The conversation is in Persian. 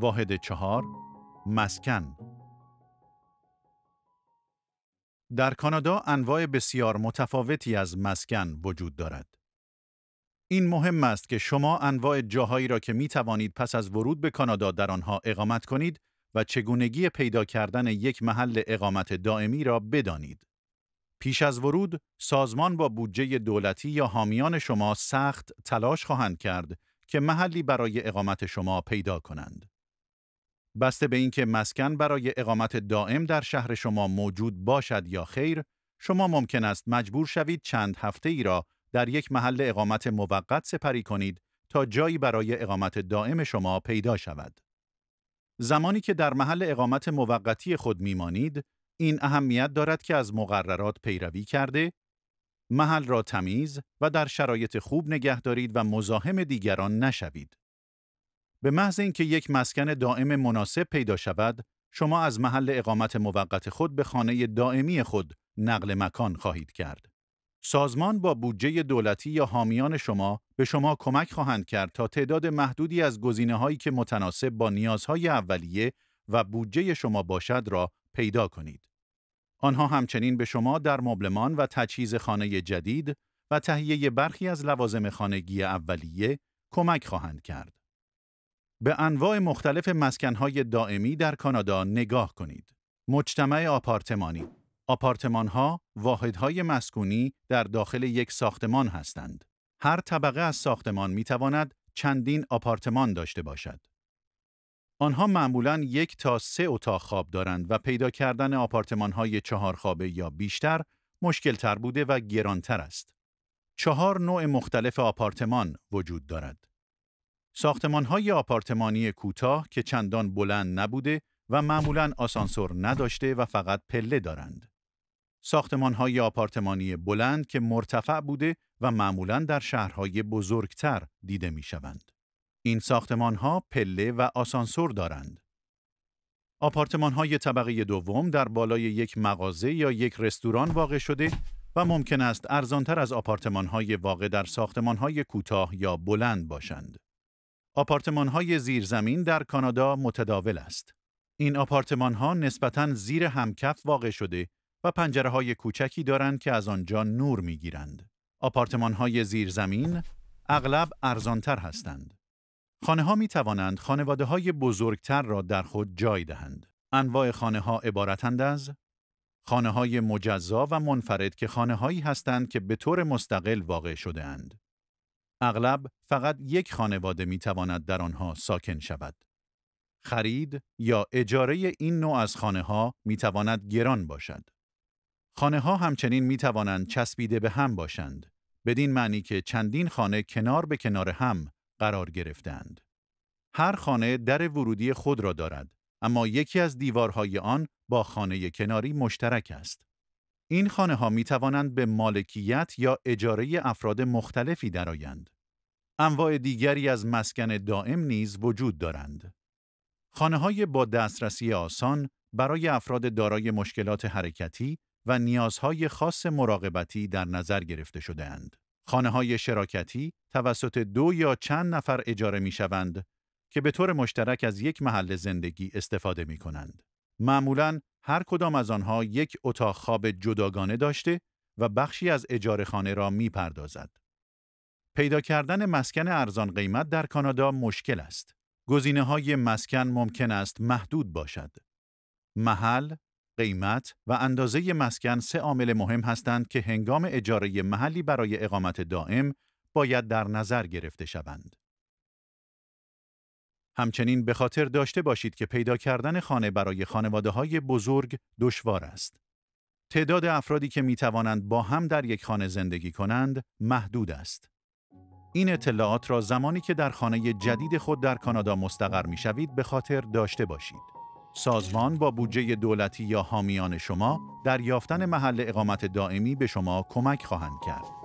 واحد چهار مسکن در کانادا انواع بسیار متفاوتی از مسکن وجود دارد. این مهم است که شما انواع جاهایی را که می توانید پس از ورود به کانادا در آنها اقامت کنید و چگونگی پیدا کردن یک محل اقامت دائمی را بدانید. پیش از ورود، سازمان با بودجه دولتی یا حامیان شما سخت تلاش خواهند کرد که محلی برای اقامت شما پیدا کنند. بسته به اینکه مسکن برای اقامت دائم در شهر شما موجود باشد یا خیر، شما ممکن است مجبور شوید چند هفته ای را در یک محل اقامت موقت سپری کنید تا جایی برای اقامت دائم شما پیدا شود. زمانی که در محل اقامت موقتی خود میمانید، این اهمیت دارد که از مقررات پیروی کرده، محل را تمیز و در شرایط خوب نگه دارید و مزاحم دیگران نشوید. به محض اینکه یک مسکن دائم مناسب پیدا شود، شما از محل اقامت موقت خود به خانه دائمی خود نقل مکان خواهید کرد. سازمان با بودجه دولتی یا حامیان شما به شما کمک خواهند کرد تا تعداد محدودی از گزینه هایی که متناسب با نیازهای اولیه و بودجه شما باشد را پیدا کنید. آنها همچنین به شما در مبلمان و تجهیز خانه جدید و تهیه برخی از لوازم خانگی اولیه کمک خواهند کرد. به انواع مختلف مسکنهای دائمی در کانادا نگاه کنید. مجتمع آپارتمانی آپارتمان ها واحدهای مسکونی در داخل یک ساختمان هستند. هر طبقه از ساختمان می تواند چندین آپارتمان داشته باشد. آنها معمولا یک تا سه اتاق خواب دارند و پیدا کردن آپارتمان های چهار خوابه یا بیشتر مشکل تر بوده و گرانتر است. چهار نوع مختلف آپارتمان وجود دارد. ساختمان های آپارتمانی کوتاه که چندان بلند نبوده و معمولا آسانسور نداشته و فقط پله دارند. ساختمان های آپارتمانی بلند که مرتفع بوده و معمولا در شهرهای بزرگتر دیده می شوند. این ساختمان ها پله و آسانسور دارند. آپارتمان های طبقه دوم در بالای یک مغازه یا یک رستوران واقع شده و ممکن است ارزانتر از آپارتمان های واقع در ساختمان های کوتاه یا بلند باشند. آپارتمان های زیرزمین در کانادا متداول است. این آپارتمان ها نسبتاً زیر همکف واقع شده و پنجره های کوچکی دارند که از آنجا نور می گیرند. آپارتمان های زیرزمین اغلب ارزانتر هستند. خانه ها می توانند خانواده های بزرگتر را در خود جای دهند. انواع خانه ها عبارتند از خانه های مجزا و منفرد که خانه هایی هستند که به طور مستقل واقع شده اند. اغلب فقط یک خانواده می تواند در آنها ساکن شود. خرید یا اجاره این نوع از خانه ها می تواند گران باشد. خانه ها همچنین می توانند چسبیده به هم باشند، بدین معنی که چندین خانه کنار به کنار هم قرار گرفتند. هر خانه در ورودی خود را دارد، اما یکی از دیوارهای آن با خانه کناری مشترک است. این خانه ها می توانند به مالکیت یا اجاره افراد مختلفی درآیند. انواع دیگری از مسکن دائم نیز وجود دارند. خانه های با دسترسی آسان برای افراد دارای مشکلات حرکتی و نیازهای خاص مراقبتی در نظر گرفته شده اند. خانه های شراکتی توسط دو یا چند نفر اجاره می شوند که به طور مشترک از یک محل زندگی استفاده می کنند. معمولا هر کدام از آنها یک اتاق خواب جداگانه داشته و بخشی از اجاره خانه را می پردازد. پیدا کردن مسکن ارزان قیمت در کانادا مشکل است. گزینه های مسکن ممکن است محدود باشد. محل، قیمت و اندازه مسکن سه عامل مهم هستند که هنگام اجاره محلی برای اقامت دائم باید در نظر گرفته شوند. همچنین به خاطر داشته باشید که پیدا کردن خانه برای خانواده های بزرگ دشوار است. تعداد افرادی که می توانند با هم در یک خانه زندگی کنند محدود است. این اطلاعات را زمانی که در خانه جدید خود در کانادا مستقر می شوید به خاطر داشته باشید. سازمان با بودجه دولتی یا حامیان شما در یافتن محل اقامت دائمی به شما کمک خواهند کرد.